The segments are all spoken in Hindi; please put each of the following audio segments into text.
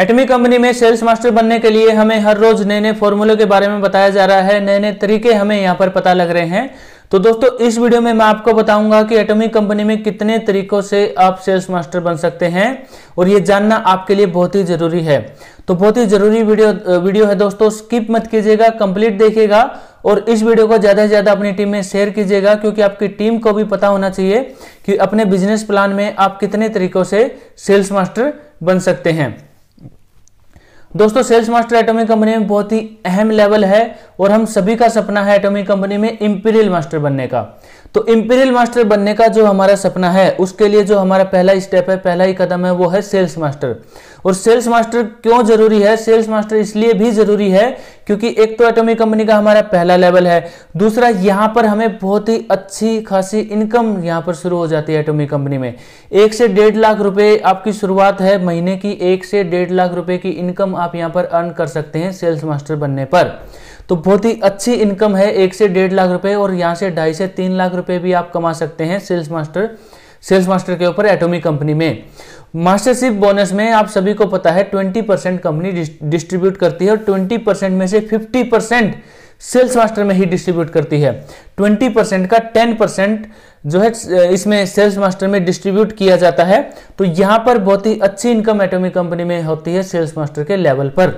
एटमी कंपनी में सेल्स मास्टर बनने के लिए हमें हर रोज नए नए फॉर्मूलों के बारे में बताया जा रहा है नए नए तरीके हमें यहाँ पर पता लग रहे हैं तो दोस्तों इस वीडियो में मैं आपको बताऊंगा कि एटमी कंपनी में कितने तरीकों से आप सेल्स मास्टर बन सकते हैं और ये जानना आपके लिए बहुत ही जरूरी है तो बहुत ही जरूरी वीडियो वीडियो है दोस्तों स्किप मत कीजिएगा कंप्लीट देखिएगा और इस वीडियो को ज्यादा से ज्यादा अपनी टीम में शेयर कीजिएगा क्योंकि आपकी टीम को भी पता होना चाहिए कि अपने बिजनेस प्लान में आप कितने तरीकों से सेल्स मास्टर बन सकते हैं दोस्तों सेल्स मास्टर एटॉमिक कंपनी में बहुत ही अहम लेवल है और हम सभी का सपना है एटॉमिक कंपनी में इंपीरियल मास्टर बनने का तो इम्पीरियल मास्टर बनने का जो हमारा सपना है उसके लिए जो हमारा पहला स्टेप है पहला ही कदम है वो है सेल्स मास्टर और सेल्स मास्टर क्यों जरूरी है सेल्स मास्टर इसलिए भी जरूरी है क्योंकि एक तो एटॉमिक कंपनी का हमारा पहला लेवल है दूसरा यहां पर हमें बहुत ही अच्छी खासी इनकम यहां पर शुरू हो जाती है एटॉमिक कंपनी में एक से डेढ़ लाख रुपए आपकी शुरुआत है महीने की एक से डेढ़ लाख रुपए की इनकम आप यहाँ पर अर्न कर सकते हैं सेल्स मास्टर बनने पर तो बहुत ही अच्छी इनकम है एक से डेढ़ लाख रुपए और यहाँ से ढाई से तीन लाख रुपए भी आप कमा सकते हैं सेल्स मास्टर सेल्स मास्टर के ऊपर एटोमी कंपनी में मास्टरशिप बोनस में आप सभी को पता है 20 परसेंट कंपनी डिस्ट्रीब्यूट करती है और 20 परसेंट में से 50 परसेंट सेल्स मास्टर में ही डिस्ट्रीब्यूट करती है 20 परसेंट का 10 परसेंट जो है इसमें सेल्स मास्टर में डिस्ट्रीब्यूट किया जाता है तो यहां पर बहुत ही अच्छी इनकम एटोमी कंपनी में होती है सेल्स मास्टर के लेवल पर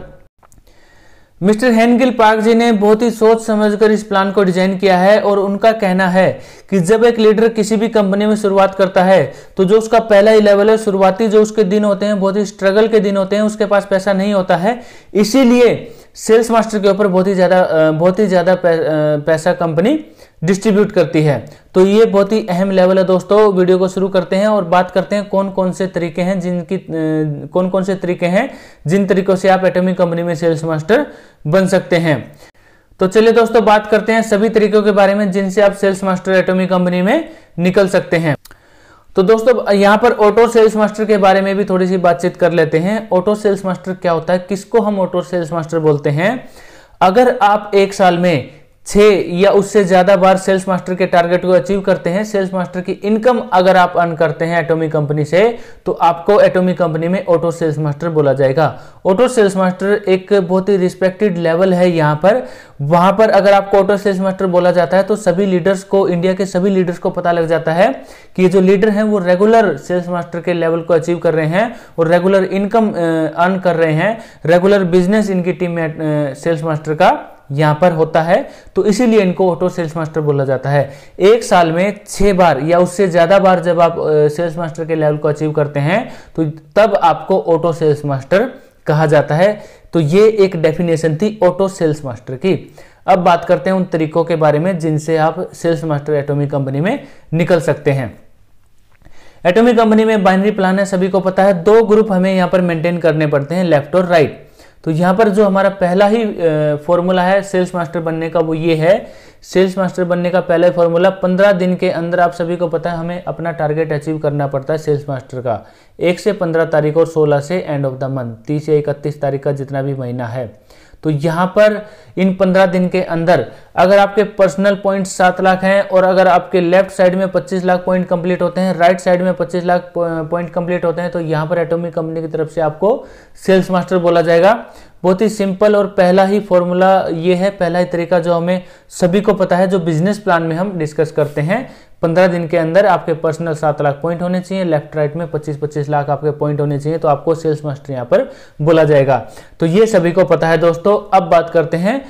मिस्टर हेनगिल पार्क जी ने बहुत ही सोच समझकर इस प्लान को डिजाइन किया है और उनका कहना है कि जब एक लीडर किसी भी कंपनी में शुरुआत करता है तो जो उसका पहला ही लेवल है शुरुआती जो उसके दिन होते हैं बहुत ही स्ट्रगल के दिन होते हैं उसके पास पैसा नहीं होता है इसीलिए सेल्स मास्टर के ऊपर बहुत ही ज़्यादा बहुत ही ज़्यादा पैसा कंपनी डिस्ट्रीब्यूट करती है तो ये बहुत ही अहम लेवल है दोस्तों वीडियो को शुरू करते हैं और बात करते हैं कौन कौन से तरीके हैं जिनकी कौन कौन से तरीके हैं जिन तरीकों से आप एटॉमिक कंपनी में सेल्स मास्टर बन सकते हैं तो चलिए दोस्तों बात करते हैं सभी तरीकों के बारे में जिनसे आप सेल्स मास्टर एटॉमिक कंपनी में निकल सकते हैं तो दोस्तों यहाँ पर ऑटो सेल्स मास्टर के बारे में भी थोड़ी सी बातचीत कर लेते हैं ऑटो सेल्स मास्टर क्या होता है किसको हम ऑटो सेल्स मास्टर बोलते हैं अगर आप एक साल में छः या उससे ज़्यादा बार सेल्स मास्टर के टारगेट को अचीव करते हैं सेल्स मास्टर की इनकम अगर आप अर्न करते हैं एटोमी कंपनी से तो आपको एटोमी कंपनी में ऑटो सेल्स मास्टर बोला जाएगा ऑटो सेल्स मास्टर एक बहुत ही रिस्पेक्टेड लेवल है यहाँ पर वहाँ पर अगर आपको ऑटो सेल्स मास्टर बोला जाता है तो सभी लीडर्स को इंडिया के सभी लीडर्स को पता लग जाता है कि जो लीडर हैं वो रेगुलर सेल्स मास्टर के लेवल को अचीव कर रहे हैं और रेगुलर इनकम अर्न कर रहे हैं रेगुलर बिजनेस इनकी टीम में सेल्स मास्टर का यहां पर होता है तो इसीलिए इनको ऑटो सेल्स मास्टर बोला जाता है एक साल में छह बार या उससे ज़्यादा बार जब आप सेल्स मास्टर के लेवल को अचीव करते हैं तो तब आपको ऑटो सेल्स मास्टर कहा जाता है तो ये एक डेफिनेशन थी ऑटो सेल्स मास्टर की अब बात करते हैं उन तरीकों के बारे में जिनसे आप सेल्स मास्टर एटोमी कंपनी में निकल सकते हैं एटोमी कंपनी में बाइनरी प्लान है सभी को पता है दो ग्रुप हमें यहां पर मेंटेन करने पड़ते हैं लेफ्ट और राइट तो यहाँ पर जो हमारा पहला ही फॉर्मूला है सेल्स मास्टर बनने का वो ये है सेल्स मास्टर बनने का पहला फॉर्मूला पंद्रह दिन के अंदर आप सभी को पता है हमें अपना टारगेट अचीव करना पड़ता है सेल्स मास्टर का एक से पंद्रह तारीख और सोलह से एंड ऑफ द मंथ तीस या इकतीस तारीख का जितना भी महीना है तो यहां पर इन पंद्रह दिन के अंदर अगर आपके पर्सनल पॉइंट सात लाख हैं और अगर आपके लेफ्ट साइड में पच्चीस लाख पॉइंट कंप्लीट होते हैं राइट साइड में पच्चीस लाख पॉइंट कंप्लीट होते हैं तो यहां पर एटोमिक कंपनी की तरफ से आपको सेल्स मास्टर बोला जाएगा बहुत ही सिंपल और पहला ही फॉर्मूला ये है पहला ही तरीका जो हमें सभी को पता है जो बिजनेस प्लान में हम डिस्कस करते हैं पंद्रह दिन के अंदर आपके पर्सनल सात लाख पॉइंट होने चाहिए लेफ्ट राइट में पच्चीस पच्चीस लाख आपके पॉइंट होने चाहिए तो आपको सेल्स मास्टर यहाँ पर बोला जाएगा तो ये सभी को पता है दोस्तों अब बात करते हैं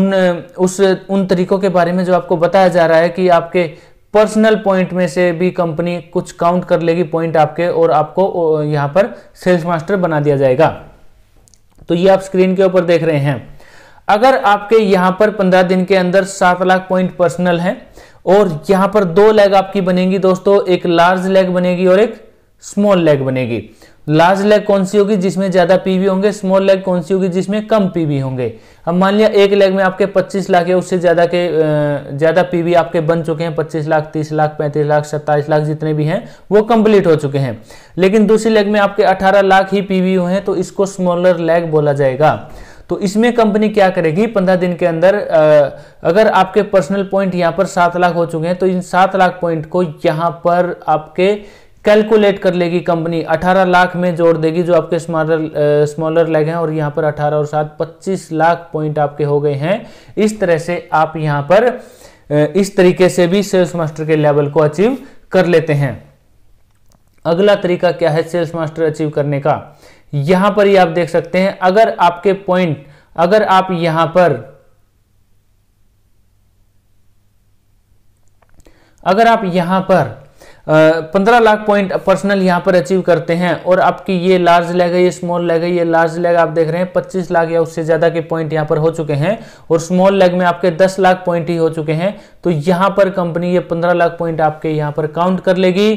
उन उस उन तरीकों के बारे में जो आपको बताया जा रहा है कि आपके पर्सनल पॉइंट में से भी कंपनी कुछ काउंट कर लेगी पॉइंट आपके और आपको यहाँ पर सेल्स मास्टर बना दिया जाएगा तो ये आप स्क्रीन के ऊपर देख रहे हैं अगर आपके यहां पर पंद्रह दिन के अंदर सात लाख पॉइंट पर्सनल है और यहां पर दो लेग आपकी बनेगी दोस्तों एक लार्ज लेग बनेगी और एक स्मॉल लेग बनेगी लार्ज लेग कौन सी होगी जिसमें ज्यादा पीवी होंगे स्मॉल लेग कौन सी होगी जिसमें कम पीवी होंगे अब मान लिया एक लेग में आपके 25 लाख या उससे ज्यादा के ज्यादा पीवी आपके बन चुके हैं 25 लाख 30 लाख 35 लाख 27 लाख जितने भी हैं वो कंप्लीट हो चुके हैं लेकिन दूसरी लेग में आपके 18 लाख ही पीवी हुए हैं तो इसको स्मॉलर लेग बोला जाएगा तो इसमें कंपनी क्या करेगी पंद्रह दिन के अंदर अगर आपके पर्सनल पॉइंट यहां पर सात लाख हो चुके हैं तो इन सात लाख पॉइंट को यहाँ पर आपके कैलकुलेट कर लेगी कंपनी 18 लाख में जोड़ देगी जो आपके स्मॉलर स्मॉलर लेग हैं और यहां पर 18 और सात 25 लाख पॉइंट आपके हो गए हैं इस तरह से आप यहां पर इस तरीके से भी सेल्स मास्टर के लेवल को अचीव कर लेते हैं अगला तरीका क्या है सेल्स मास्टर अचीव करने का यहां पर ही आप देख सकते हैं अगर आपके पॉइंट अगर आप यहां पर अगर आप यहां पर पंद्रह लाख पॉइंट पर्सनल यहां पर अचीव करते हैं और आपकी ये लार्ज लेग है ये स्मॉल लेग है ये लार्ज लेग आप देख रहे हैं पच्चीस लाख या उससे ज़्यादा के पॉइंट यहाँ पर हो चुके हैं और स्मॉल लेग में आपके दस लाख पॉइंट ही हो चुके हैं तो यहां पर कंपनी ये पंद्रह लाख पॉइंट आपके यहां पर काउंट कर लेगी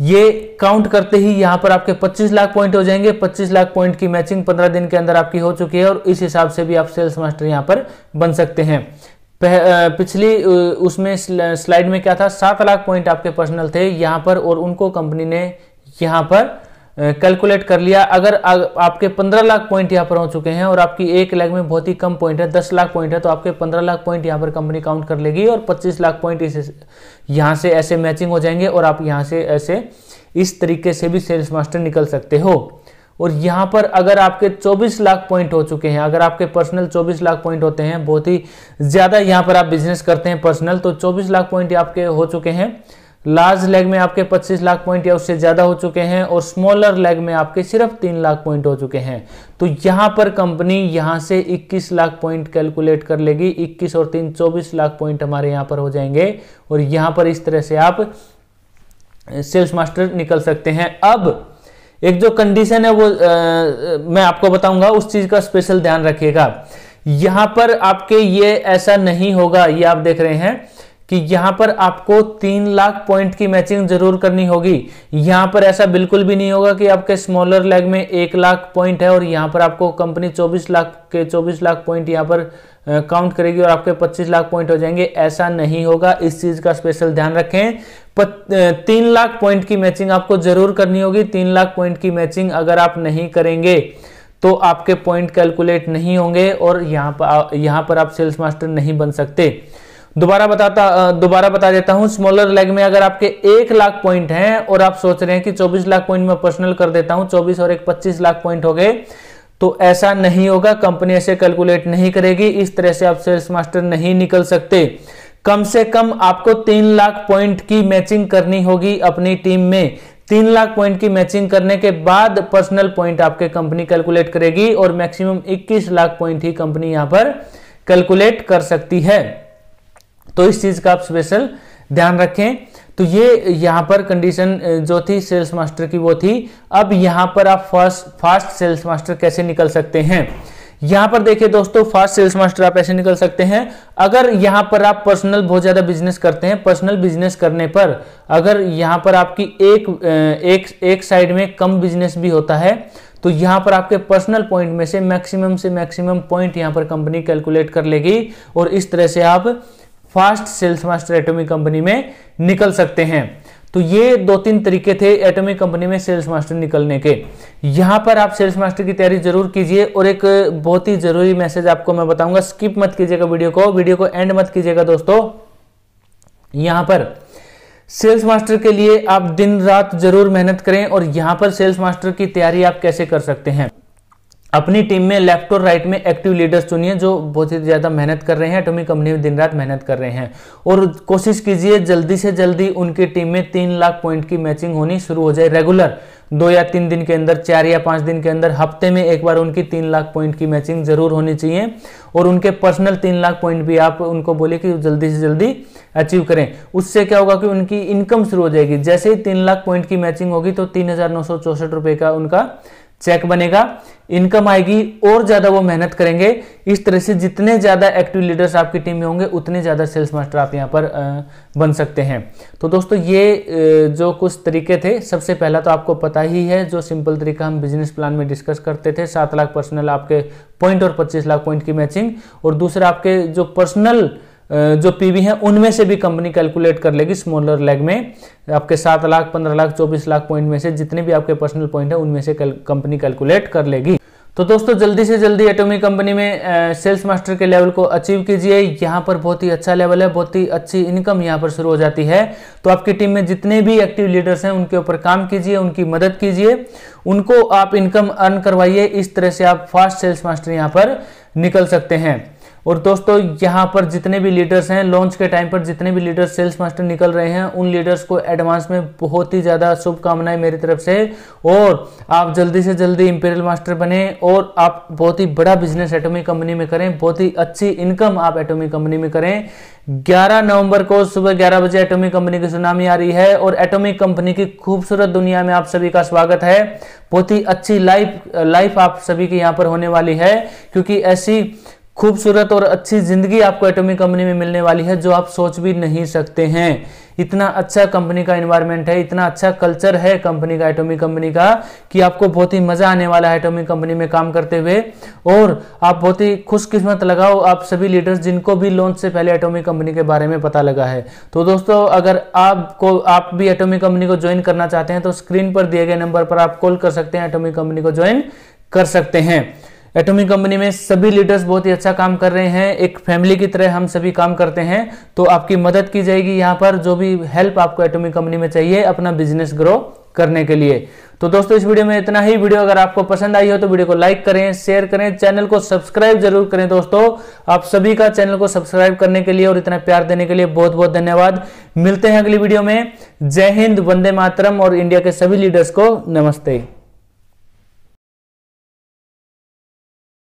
ये काउंट करते ही यहां पर आपके 25 लाख पॉइंट हो जाएंगे 25 लाख पॉइंट की मैचिंग 15 दिन के अंदर आपकी हो चुकी है और इस हिसाब से भी आप सेल्स मास्टर यहां पर बन सकते हैं पिछली उसमें स्लाइड में क्या था सात लाख पॉइंट आपके पर्सनल थे यहाँ पर और उनको कंपनी ने यहाँ पर कैलकुलेट कर लिया अगर आ, आपके पंद्रह लाख पॉइंट यहाँ पर हो चुके हैं और आपकी एक लैग में बहुत ही कम पॉइंट है दस लाख पॉइंट है तो आपके पंद्रह लाख पॉइंट यहाँ पर कंपनी काउंट कर लेगी और पच्चीस लाख पॉइंट इस यहाँ से ऐसे मैचिंग हो जाएंगे और आप यहाँ से ऐसे इस तरीके से भी सेल्स मास्टर निकल सकते हो और यहाँ पर अगर आपके 24 लाख पॉइंट हो चुके हैं अगर आपके पर्सनल 24 लाख पॉइंट होते हैं बहुत ही ज़्यादा यहाँ पर आप बिजनेस करते हैं पर्सनल तो 24 लाख पॉइंट आपके हो चुके हैं लार्ज लेग में आपके 25 लाख पॉइंट या उससे ज़्यादा हो चुके हैं और स्मॉलर लेग में आपके सिर्फ 3 लाख पॉइंट हो चुके हैं तो यहाँ पर कंपनी यहाँ से 21 लाख पॉइंट कैलकुलेट कर लेगी 21 और तीन 24 लाख पॉइंट हमारे यहाँ पर हो जाएंगे और यहाँ पर इस तरह से आप सेल्स मास्टर निकल सकते हैं अब एक जो कंडीशन है वो आ, मैं आपको बताऊंगा उस चीज का स्पेशल ध्यान रखिएगा यहां पर आपके ये ऐसा नहीं होगा ये आप देख रहे हैं कि यहां पर आपको तीन लाख पॉइंट की मैचिंग जरूर करनी होगी यहां पर ऐसा बिल्कुल भी नहीं होगा कि आपके स्मॉलर लेग में एक लाख पॉइंट है और यहां पर आपको कंपनी चौबीस लाख के चौबीस लाख पॉइंट यहां पर काउंट करेगी और आपके 25 लाख पॉइंट हो जाएंगे ऐसा नहीं होगा इस चीज का स्पेशल ध्यान रखें तीन लाख पॉइंट की मैचिंग आपको जरूर करनी होगी तीन लाख पॉइंट की मैचिंग अगर आप नहीं करेंगे तो आपके पॉइंट कैलकुलेट नहीं होंगे और यहाँ पर यहाँ पर आप सेल्स मास्टर नहीं बन सकते दोबारा बताता दोबारा बता देता हूँ स्मॉलर लेग में अगर आपके एक लाख पॉइंट हैं और आप सोच रहे हैं कि 24 लाख पॉइंट में पर्सनल कर देता हूं 24 और एक 25 लाख पॉइंट हो गए तो ऐसा नहीं होगा कंपनी ऐसे कैलकुलेट नहीं करेगी इस तरह से आप सेल्स मास्टर नहीं निकल सकते कम से कम आपको तीन लाख पॉइंट की मैचिंग करनी होगी अपनी टीम में तीन लाख पॉइंट की मैचिंग करने के बाद पर्सनल पॉइंट आपके कंपनी कैलकुलेट करेगी और मैक्सिमम 21 लाख पॉइंट ही कंपनी यहां पर कैलकुलेट कर सकती है तो इस चीज का आप स्पेशल ध्यान रखें तो ये यहां पर कंडीशन जो थी सेल्स मास्टर की वो थी अब यहां पर आप फर्स्ट फास्ट सेल्स मास्टर कैसे निकल सकते हैं यहां पर देखिए दोस्तों फास्ट सेल्स मास्टर आप ऐसे निकल सकते हैं अगर यहां पर आप पर्सनल बहुत ज़्यादा बिजनेस करते हैं पर्सनल बिजनेस करने पर अगर यहां पर आपकी एक एक एक साइड में कम बिजनेस भी होता है तो यहां पर आपके पर्सनल पॉइंट में से मैक्सिमम से मैक्सिमम पॉइंट यहां पर कंपनी कैलकुलेट कर लेगी और इस तरह से आप fast sales master atomic company में निकल सकते हैं तो ये दो तीन तरीके थे एटोमिक कंपनी में सेल्स मास्टर निकलने के यहां पर आप सेल्स मास्टर की तैयारी जरूर कीजिए और एक बहुत ही जरूरी मैसेज आपको मैं बताऊंगा स्किप मत कीजिएगा वीडियो को वीडियो को एंड मत कीजिएगा दोस्तों यहां पर सेल्स मास्टर के लिए आप दिन रात जरूर मेहनत करें और यहां पर सेल्स मास्टर की तैयारी आप कैसे कर सकते हैं अपनी टीम में लेफ्ट और राइट में एक्टिव लीडर्स चुनिए जो बहुत ही ज़्यादा मेहनत कर रहे हैं एटॉमिक कंपनी में दिन रात मेहनत कर रहे हैं और कोशिश कीजिए जल्दी से जल्दी उनकी टीम में तीन लाख पॉइंट की मैचिंग होनी शुरू हो जाए रेगुलर दो या तीन दिन के अंदर चार या पाँच दिन के अंदर हफ्ते में एक बार उनकी तीन लाख पॉइंट की मैचिंग जरूर होनी चाहिए और उनके पर्सनल तीन लाख पॉइंट भी आप उनको बोले कि जल्दी से जल्दी अचीव करें उससे क्या होगा कि उनकी इनकम शुरू हो जाएगी जैसे ही तीन लाख पॉइंट की मैचिंग होगी तो तीन का उनका चेक बनेगा इनकम आएगी और ज्यादा वो मेहनत करेंगे इस तरह से जितने ज्यादा एक्टिव लीडर्स आपकी टीम में होंगे उतने ज्यादा सेल्स मास्टर आप यहाँ पर बन सकते हैं तो दोस्तों ये जो कुछ तरीके थे सबसे पहला तो आपको पता ही है जो सिंपल तरीका हम बिजनेस प्लान में डिस्कस करते थे सात लाख पर्सनल आपके पॉइंट और पच्चीस लाख पॉइंट की मैचिंग और दूसरा आपके जो पर्सनल जो पीवी है उनमें से भी कंपनी कैलकुलेट कर लेगी स्मॉलर लेग में आपके सात लाख पंद्रह लाख चौबीस लाख पॉइंट में से जितने भी आपके पर्सनल पॉइंट है उनमें से कंपनी कैलकुलेट कर लेगी तो दोस्तों जल्दी से जल्दी एटोमी कंपनी में सेल्स मास्टर के लेवल को अचीव कीजिए यहाँ पर बहुत ही अच्छा लेवल है बहुत ही अच्छी इनकम यहाँ पर शुरू हो जाती है तो आपकी टीम में जितने भी एक्टिव लीडर्स हैं उनके ऊपर काम कीजिए उनकी मदद कीजिए उनको आप इनकम अर्न करवाइए इस तरह से आप फास्ट सेल्स मास्टर यहाँ पर निकल सकते हैं और दोस्तों यहाँ पर जितने भी लीडर्स हैं लॉन्च के टाइम पर जितने भी लीडर्स सेल्स मास्टर निकल रहे हैं उन लीडर्स को एडवांस में बहुत ही ज़्यादा शुभकामनाएं मेरी तरफ से और आप जल्दी से जल्दी इंपेरियल मास्टर बने और आप बहुत ही बड़ा बिजनेस एटोमी कंपनी में करें बहुत ही अच्छी इनकम आप एटोमी कंपनी में करें 11 नवंबर को सुबह 11 बजे एटॉमिक कंपनी की सुनामी आ रही है और एटॉमिक कंपनी की खूबसूरत दुनिया में आप सभी का स्वागत है बहुत ही अच्छी लाइफ लाइफ आप सभी की यहाँ पर होने वाली है क्योंकि ऐसी खूबसूरत और अच्छी ज़िंदगी आपको एटॉमिक कंपनी में मिलने वाली है जो आप सोच भी नहीं सकते हैं इतना अच्छा कंपनी का इन्वायरमेंट है इतना अच्छा कल्चर है कंपनी का एटॉमिक कंपनी का कि आपको बहुत ही मज़ा आने वाला है एटॉमिक कंपनी में काम करते हुए और आप बहुत ही खुशकिस्मत लगाओ आप सभी लीडर्स जिनको भी लॉन्च से पहले एटॉमिक कंपनी के बारे में पता लगा है तो दोस्तों अगर आपको आप भी एटॉमिक कंपनी को ज्वाइन करना चाहते हैं तो स्क्रीन पर दिए गए नंबर पर आप कॉल कर सकते हैं एटॉमिक कंपनी को ज्वाइन कर सकते हैं एटॉमिक कंपनी में सभी लीडर्स बहुत ही अच्छा काम कर रहे हैं एक फैमिली की तरह हम सभी काम करते हैं तो आपकी मदद की जाएगी यहाँ पर जो भी हेल्प आपको एटॉमिक कंपनी में चाहिए अपना बिजनेस ग्रो करने के लिए तो दोस्तों इस वीडियो में इतना ही वीडियो अगर आपको पसंद आई हो तो वीडियो को लाइक करें शेयर करें चैनल को सब्सक्राइब जरूर करें दोस्तों आप सभी का चैनल को सब्सक्राइब करने के लिए और इतना प्यार देने के लिए बहुत बहुत धन्यवाद मिलते हैं अगली वीडियो में जय हिंद वंदे मातरम और इंडिया के सभी लीडर्स को नमस्ते